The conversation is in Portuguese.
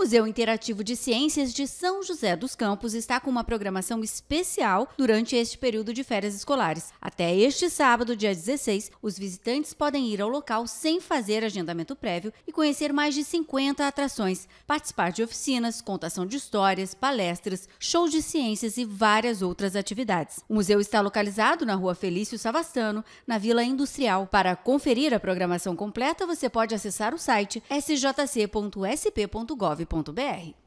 Museu Interativo de Ciências de São José dos Campos está com uma programação especial durante este período de férias escolares. Até este sábado, dia 16, os visitantes podem ir ao local sem fazer agendamento prévio e conhecer mais de 50 atrações, participar de oficinas, contação de histórias, palestras, shows de ciências e várias outras atividades. O museu está localizado na rua Felício Savastano, na Vila Industrial. Para conferir a programação completa, você pode acessar o site sjc.sp.gov www.cultura.org.br.